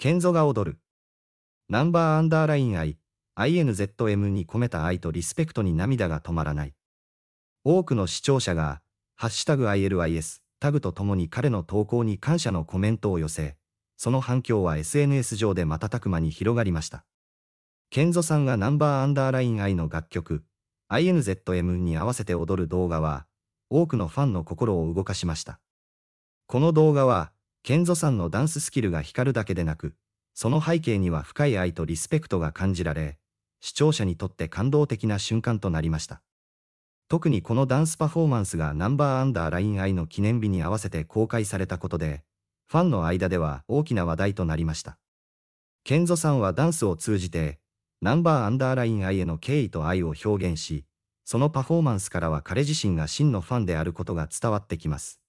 ケンゾが踊る。ナンバーアンダーライン愛、INZM に込めた愛とリスペクトに涙が止まらない。多くの視聴者が、ハッシュタグ ILIS、タグとともに彼の投稿に感謝のコメントを寄せ、その反響は SNS 上で瞬く間に広がりました。ケンゾさんがナンバーアンダーライン愛の楽曲、INZM に合わせて踊る動画は、多くのファンの心を動かしました。この動画は、ケンゾさんのダンススキルが光るだけでなく、その背景には深い愛とリスペクトが感じられ、視聴者にとって感動的な瞬間となりました。特にこのダンスパフォーマンスがナンバーアンダーライン愛の記念日に合わせて公開されたことで、ファンの間では大きな話題となりました。ケンゾさんはダンスを通じて、ナンバーアンダーライン愛への敬意と愛を表現し、そのパフォーマンスからは彼自身が真のファンであることが伝わってきます。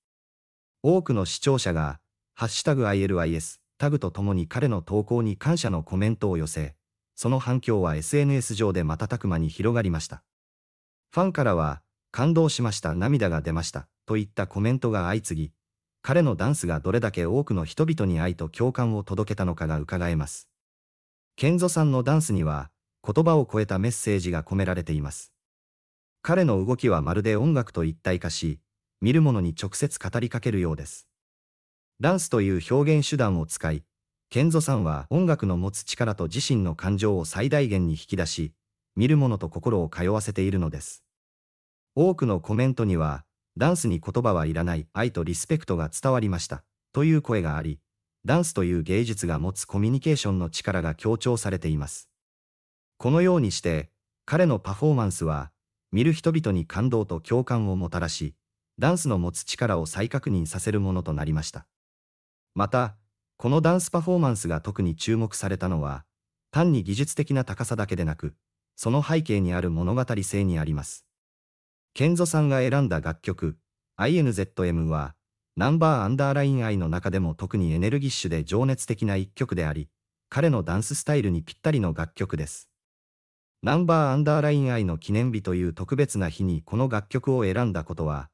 多くの視聴者が、ハッシュタグ ILIS、タグとともに彼の投稿に感謝のコメントを寄せ、その反響は SNS 上で瞬く間に広がりました。ファンからは、感動しました、涙が出ました、といったコメントが相次ぎ、彼のダンスがどれだけ多くの人々に愛と共感を届けたのかが伺えます。ケンさんのダンスには、言葉を超えたメッセージが込められています。彼の動きはまるで音楽と一体化し、見る者に直接語りかけるようです。ダンスという表現手段を使い、ケンゾさんは音楽の持つ力と自身の感情を最大限に引き出し、見る者と心を通わせているのです。多くのコメントには、ダンスに言葉はいらない愛とリスペクトが伝わりました、という声があり、ダンスという芸術が持つコミュニケーションの力が強調されています。このようにして、彼のパフォーマンスは、見る人々に感動と共感をもたらし、ダンスの持つ力を再確認させるものとなりました。また、このダンスパフォーマンスが特に注目されたのは、単に技術的な高さだけでなく、その背景にある物語性にあります。ケンゾさんが選んだ楽曲、INZM は、ナンバーアンダーライン愛の中でも特にエネルギッシュで情熱的な一曲であり、彼のダンススタイルにぴったりの楽曲です。ナンバーアンダーライン愛の記念日という特別な日にこの楽曲を選んだことは、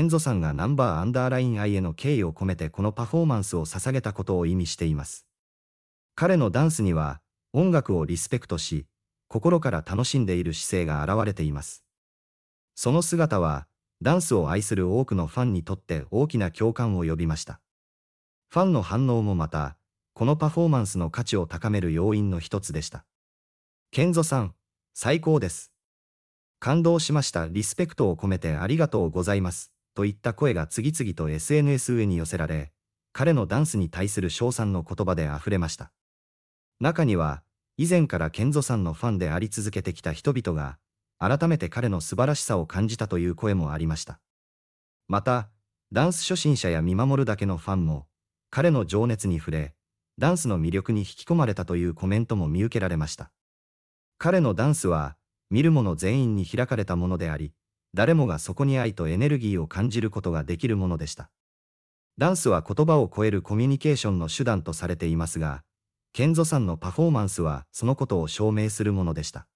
ン三さんがナンバーアンダーライン愛への敬意を込めてこのパフォーマンスを捧げたことを意味しています。彼のダンスには、音楽をリスペクトし、心から楽しんでいる姿勢が現れています。その姿は、ダンスを愛する多くのファンにとって大きな共感を呼びました。ファンの反応もまた、このパフォーマンスの価値を高める要因の一つでした。ン三さん、最高です。感動しました。リスペクトを込めてありがとうございます。といった声が次々と SNS 上に寄せられ、彼のダンスに対する称賛の言葉で溢れました。中には、以前から賢三さんのファンであり続けてきた人々が、改めて彼の素晴らしさを感じたという声もありました。また、ダンス初心者や見守るだけのファンも、彼の情熱に触れ、ダンスの魅力に引き込まれたというコメントも見受けられました。彼のダンスは、見る者全員に開かれたものであり、誰もがそこに愛とエネルギーを感じることができるものでした。ダンスは言葉を超えるコミュニケーションの手段とされていますが、ケンゾさんのパフォーマンスはそのことを証明するものでした。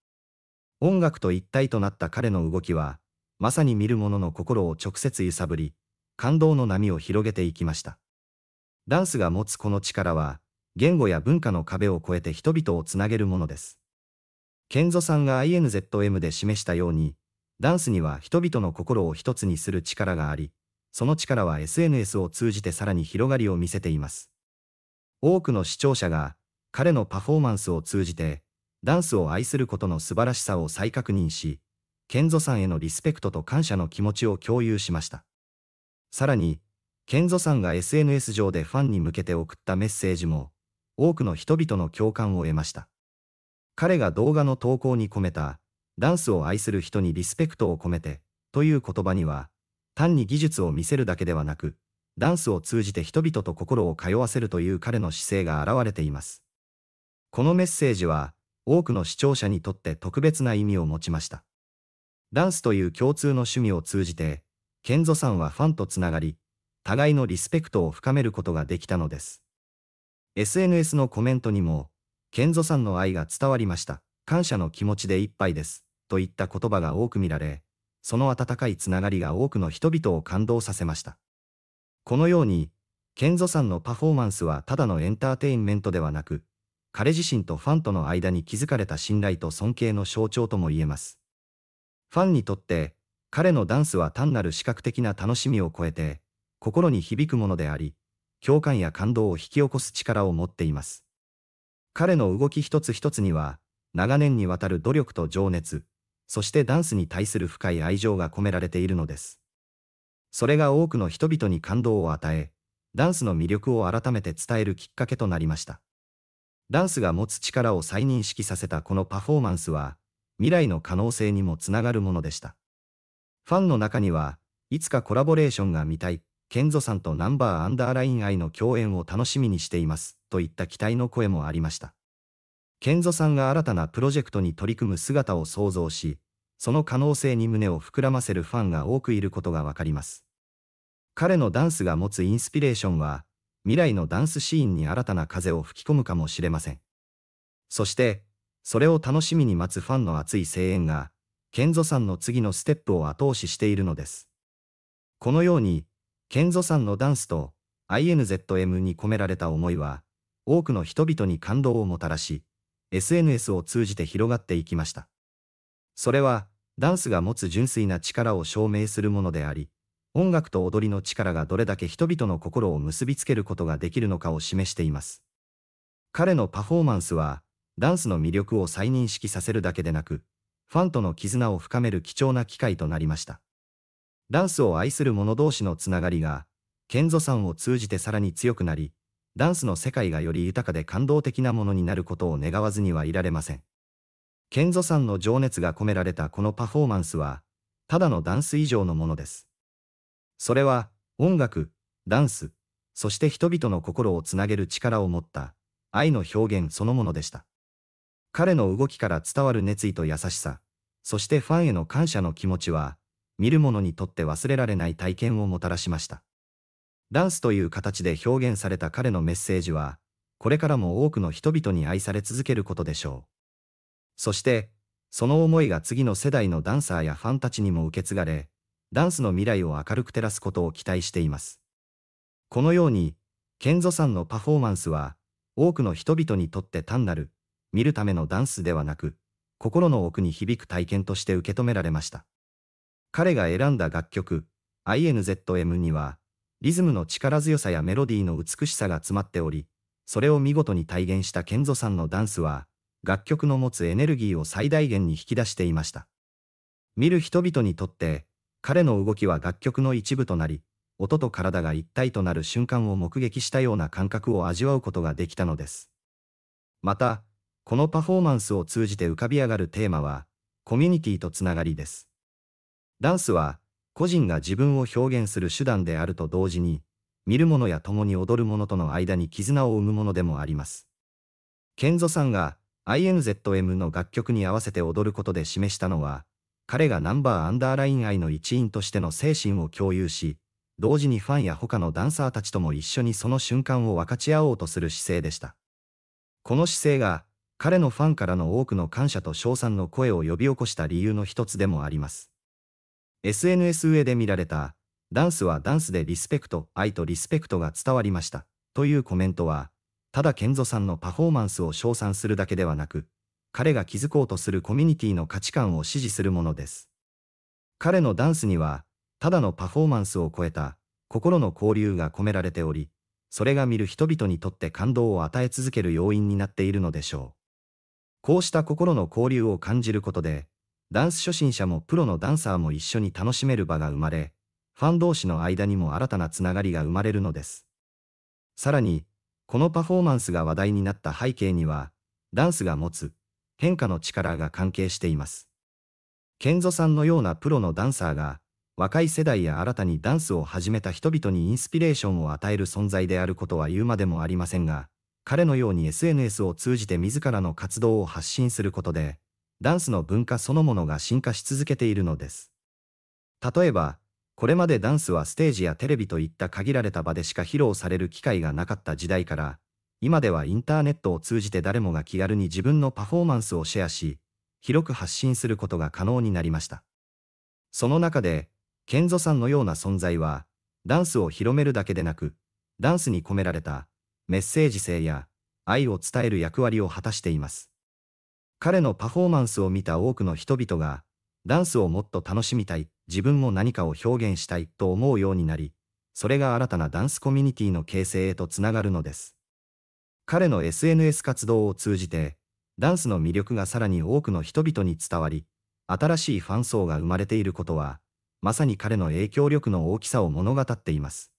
音楽と一体となった彼の動きは、まさに見る者の心を直接揺さぶり、感動の波を広げていきました。ダンスが持つこの力は、言語や文化の壁を越えて人々をつなげるものです。ケンゾさんが INZM で示したように、ダンスには人々の心を一つにする力があり、その力は SNS を通じてさらに広がりを見せています。多くの視聴者が彼のパフォーマンスを通じて、ダンスを愛することの素晴らしさを再確認し、ケンゾさんへのリスペクトと感謝の気持ちを共有しました。さらに、ケンゾさんが SNS 上でファンに向けて送ったメッセージも、多くの人々の共感を得ました。彼が動画の投稿に込めたダンスを愛する人にリスペクトを込めて、という言葉には、単に技術を見せるだけではなく、ダンスを通じて人々と心を通わせるという彼の姿勢が現れています。このメッセージは、多くの視聴者にとって特別な意味を持ちました。ダンスという共通の趣味を通じて、ケンさんはファンとつながり、互いのリスペクトを深めることができたのです。SNS のコメントにも、ケンさんの愛が伝わりました。感謝の気持ちでいっぱいです。といった言葉が多く見られ、その温かいつながりが多くの人々を感動させました。このように、ケンゾさんのパフォーマンスはただのエンターテインメントではなく、彼自身とファンとの間に築かれた信頼と尊敬の象徴とも言えます。ファンにとって、彼のダンスは単なる視覚的な楽しみを超えて、心に響くものであり、共感や感動を引き起こす力を持っています。彼の動き一つ一つには、長年にわたる努力と情熱、そしてダンスに対する深い愛情が込められているのです。それが多くの人々に感動を与え、ダンスの魅力を改めて伝えるきっかけとなりました。ダンスが持つ力を再認識させたこのパフォーマンスは、未来の可能性にもつながるものでした。ファンの中には、いつかコラボレーションが見たい、ケンゾさんとナンバーアンダーライン愛の共演を楽しみにしています、といった期待の声もありました。健三さんが新たなプロジェクトに取り組む姿を想像し、その可能性に胸を膨らませるファンが多くいることがわかります。彼のダンスが持つインスピレーションは、未来のダンスシーンに新たな風を吹き込むかもしれません。そして、それを楽しみに待つファンの熱い声援が、健三さんの次のステップを後押ししているのです。このように、健三さんのダンスと INZM に込められた思いは、多くの人々に感動をもたらし、SNS を通じて広がっていきました。それは、ダンスが持つ純粋な力を証明するものであり、音楽と踊りの力がどれだけ人々の心を結びつけることができるのかを示しています。彼のパフォーマンスは、ダンスの魅力を再認識させるだけでなく、ファンとの絆を深める貴重な機会となりました。ダンスを愛する者同士のつながりが、賢ンさんを通じてさらに強くなり、ダンスの世界がより豊かで感動的なものになることを願わずにはいられません。ケンゾさんの情熱が込められたこのパフォーマンスは、ただのダンス以上のものです。それは、音楽、ダンス、そして人々の心をつなげる力を持った愛の表現そのものでした。彼の動きから伝わる熱意と優しさ、そしてファンへの感謝の気持ちは、見る者にとって忘れられない体験をもたらしました。ダンスという形で表現された彼のメッセージは、これからも多くの人々に愛され続けることでしょう。そして、その思いが次の世代のダンサーやファンたちにも受け継がれ、ダンスの未来を明るく照らすことを期待しています。このように、ケンゾさんのパフォーマンスは、多くの人々にとって単なる、見るためのダンスではなく、心の奥に響く体験として受け止められました。彼が選んだ楽曲、INZM には、リズムの力強さやメロディーの美しさが詰まっており、それを見事に体現したケンゾさんのダンスは、楽曲の持つエネルギーを最大限に引き出していました。見る人々にとって、彼の動きは楽曲の一部となり、音と体が一体となる瞬間を目撃したような感覚を味わうことができたのです。また、このパフォーマンスを通じて浮かび上がるテーマは、コミュニティとつながりです。ダンスは、個人が自分を表現する手段であると同時に、見る者や共に踊る者との間に絆を生むものでもあります。ケンゾさんが INZM の楽曲に合わせて踊ることで示したのは、彼がナンバーアンダーライン愛の一員としての精神を共有し、同時にファンや他のダンサーたちとも一緒にその瞬間を分かち合おうとする姿勢でした。この姿勢が、彼のファンからの多くの感謝と称賛の声を呼び起こした理由の一つでもあります。SNS 上で見られた、ダンスはダンスでリスペクト、愛とリスペクトが伝わりました。というコメントは、ただ健三さんのパフォーマンスを称賛するだけではなく、彼が築こうとするコミュニティの価値観を支持するものです。彼のダンスには、ただのパフォーマンスを超えた、心の交流が込められており、それが見る人々にとって感動を与え続ける要因になっているのでしょう。こうした心の交流を感じることで、ダンス初心者もプロのダンサーも一緒に楽しめる場が生まれ、ファン同士の間にも新たなつながりが生まれるのです。さらに、このパフォーマンスが話題になった背景には、ダンスが持つ変化の力が関係しています。ケンゾさんのようなプロのダンサーが、若い世代や新たにダンスを始めた人々にインスピレーションを与える存在であることは言うまでもありませんが、彼のように SNS を通じて自らの活動を発信することで、ダンスの文化そのものが進化し続けているのです。例えば、これまでダンスはステージやテレビといった限られた場でしか披露される機会がなかった時代から、今ではインターネットを通じて誰もが気軽に自分のパフォーマンスをシェアし、広く発信することが可能になりました。その中で、ケンゾさんのような存在は、ダンスを広めるだけでなく、ダンスに込められたメッセージ性や愛を伝える役割を果たしています。彼のパフォーマンスを見た多くの人々が、ダンスをもっと楽しみたい、自分も何かを表現したいと思うようになり、それが新たなダンスコミュニティの形成へとつながるのです。彼の SNS 活動を通じて、ダンスの魅力がさらに多くの人々に伝わり、新しいファン層が生まれていることは、まさに彼の影響力の大きさを物語っています。